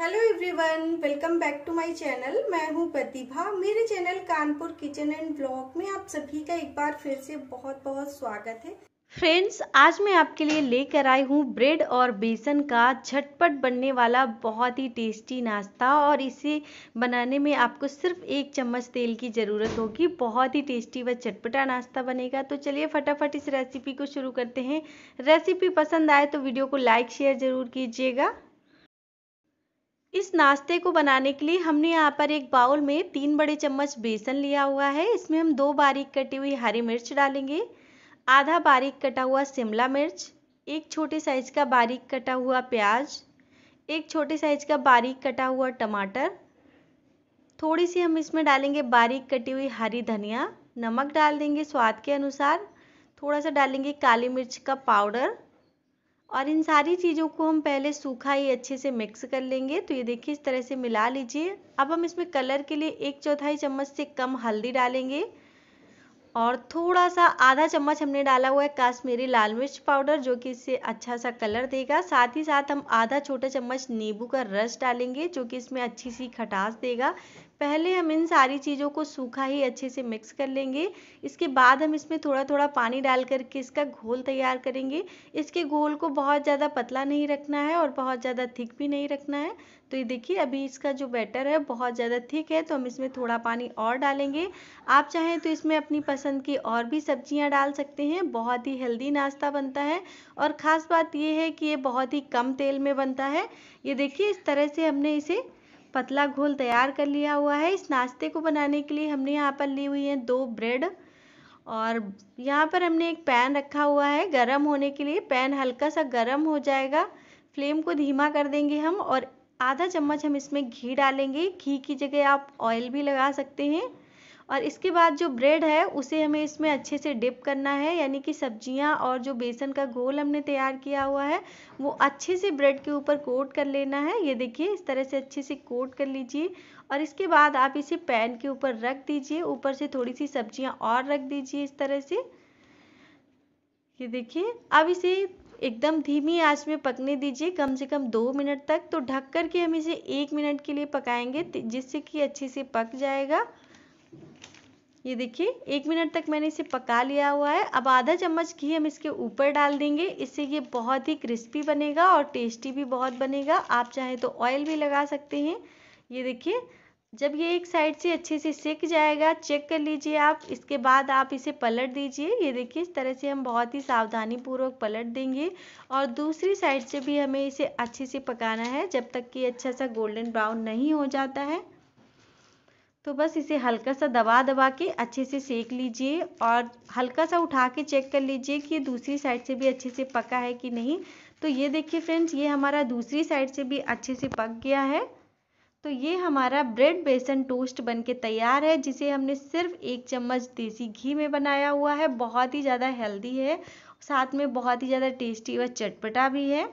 hello everyone welcome back to my channel मैं हूं प्रतिभा मेरे channel Kanpur kitchen and blog में आप सभी का एक बार फिर से बहुत बहुत स्वागत है फ्रेंड्स आज मैं आपके लिए लेकर आई हूँ ब्रेड और बेसन का झटपट बनने वाला बहुत ही टेस्टी नाश्ता और इसे बनाने में आपको सिर्फ एक चम्मच तेल की ज़रूरत होगी बहुत ही टेस्टी व चटपटा नाश्ता बनेगा तो चलिए फटाफट इस रेसिपी को शुरू करते हैं रेसिपी पसंद आए तो वीडियो को लाइक शेयर ज़रूर कीजिएगा इस नाश्ते को बनाने के लिए हमने यहाँ पर एक बाउल में तीन बड़े चम्मच बेसन लिया हुआ है इसमें हम दो बारीक कटी हुई हरी मिर्च डालेंगे आधा बारीक कटा हुआ शिमला मिर्च एक छोटे साइज का बारीक कटा हुआ प्याज एक छोटे साइज का बारीक कटा हुआ टमाटर थोड़ी सी हम इसमें डालेंगे बारीक कटी हुई हरी धनिया नमक डाल देंगे स्वाद के अनुसार थोड़ा सा डालेंगे काली मिर्च का पाउडर और इन सारी चीज़ों को हम पहले सूखा ही अच्छे से मिक्स कर लेंगे तो ये देखिए इस तरह से मिला लीजिए अब हम इसमें कलर के लिए एक चौथाई चम्मच से कम हल्दी डालेंगे और थोड़ा सा आधा चम्मच हमने डाला हुआ है काश्मीरी लाल मिर्च पाउडर जो कि इससे अच्छा सा कलर देगा साथ ही साथ हम आधा छोटा चम्मच नींबू का रस डालेंगे जो कि इसमें अच्छी सी खटास देगा पहले हम इन सारी चीज़ों को सूखा ही अच्छे से मिक्स कर लेंगे इसके बाद हम इसमें थोड़ा थोड़ा पानी डाल करके इसका घोल तैयार करेंगे इसके घोल को बहुत ज़्यादा पतला नहीं रखना है और बहुत ज़्यादा थिक भी नहीं रखना है तो ये देखिए अभी इसका जो बैटर है बहुत ज़्यादा थिक है तो हम इसमें थोड़ा पानी और डालेंगे आप चाहें तो इसमें अपनी पसंद की और भी सब्ज़ियाँ डाल सकते हैं बहुत ही हेल्दी नाश्ता बनता है और ख़ास बात ये है कि ये बहुत ही कम तेल में बनता है ये देखिए इस तरह से हमने इसे पतला घोल तैयार कर लिया हुआ है इस नाश्ते को बनाने के लिए हमने यहाँ पर ली हुई है दो ब्रेड और यहाँ पर हमने एक पैन रखा हुआ है गरम होने के लिए पैन हल्का सा गरम हो जाएगा फ्लेम को धीमा कर देंगे हम और आधा चम्मच हम इसमें घी डालेंगे घी की जगह आप ऑयल भी लगा सकते हैं और इसके बाद जो ब्रेड है उसे हमें इसमें अच्छे से डिप करना है यानी कि सब्जियां और जो बेसन का घोल हमने तैयार किया हुआ है वो अच्छे से ब्रेड के ऊपर कोट कर लेना है ये देखिए इस तरह से अच्छे से कोट कर लीजिए और इसके बाद आप इसे पैन के ऊपर रख दीजिए ऊपर से थोड़ी सी सब्जियाँ और रख दीजिए इस तरह से ये देखिए अब इसे एकदम धीमी आंच में पकने दीजिए कम से कम दो मिनट तक तो ढक कर के हम इसे एक मिनट के लिए पकाएंगे जिससे कि अच्छे से पक जाएगा ये देखिए एक मिनट तक मैंने इसे पका लिया हुआ है अब आधा चम्मच घी हम इसके ऊपर डाल देंगे इससे ये बहुत ही क्रिस्पी बनेगा और टेस्टी भी बहुत बनेगा आप चाहे तो ऑयल भी लगा सकते हैं ये देखिए जब ये एक साइड से अच्छे से सेक जाएगा चेक कर लीजिए आप इसके बाद आप इसे पलट दीजिए ये देखिए इस तरह से हम बहुत ही सावधानी पूर्वक पलट देंगे और दूसरी साइड से भी हमें इसे अच्छे से पकाना है जब तक कि अच्छा सा गोल्डन ब्राउन नहीं हो जाता है तो बस इसे हल्का सा दबा दबा के अच्छे से सेक लीजिए और हल्का सा उठा के चेक कर लीजिए कि ये दूसरी साइड से भी अच्छे से पका है कि नहीं तो ये देखिए फ्रेंड्स ये हमारा दूसरी साइड से भी अच्छे से पक गया है तो ये हमारा ब्रेड बेसन टोस्ट बन के तैयार है जिसे हमने सिर्फ एक चम्मच देसी घी में बनाया हुआ है बहुत ही ज़्यादा हेल्दी है साथ में बहुत ही ज़्यादा टेस्टी व चटपटा भी है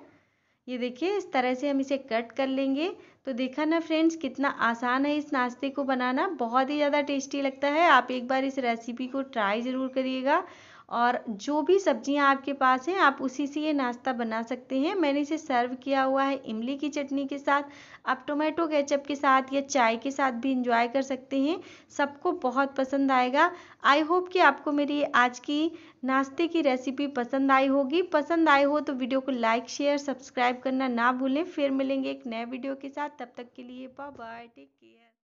ये देखिए इस तरह से हम इसे कट कर लेंगे तो देखा ना फ्रेंड्स कितना आसान है इस नाश्ते को बनाना बहुत ही ज़्यादा टेस्टी लगता है आप एक बार इस रेसिपी को ट्राई ज़रूर करिएगा और जो भी सब्जियां आपके पास हैं आप उसी से ये नाश्ता बना सकते हैं मैंने इसे सर्व किया हुआ है इमली की चटनी के साथ आप टोमेटो केचप के साथ या चाय के साथ भी इंजॉय कर सकते हैं सबको बहुत पसंद आएगा आई होप कि आपको मेरी आज की नाश्ते की रेसिपी पसंद आई होगी पसंद आई हो तो वीडियो को लाइक शेयर सब्सक्राइब करना ना भूलें फिर मिलेंगे एक नए वीडियो के साथ तब तक के लिए बाय बाय टेक केयर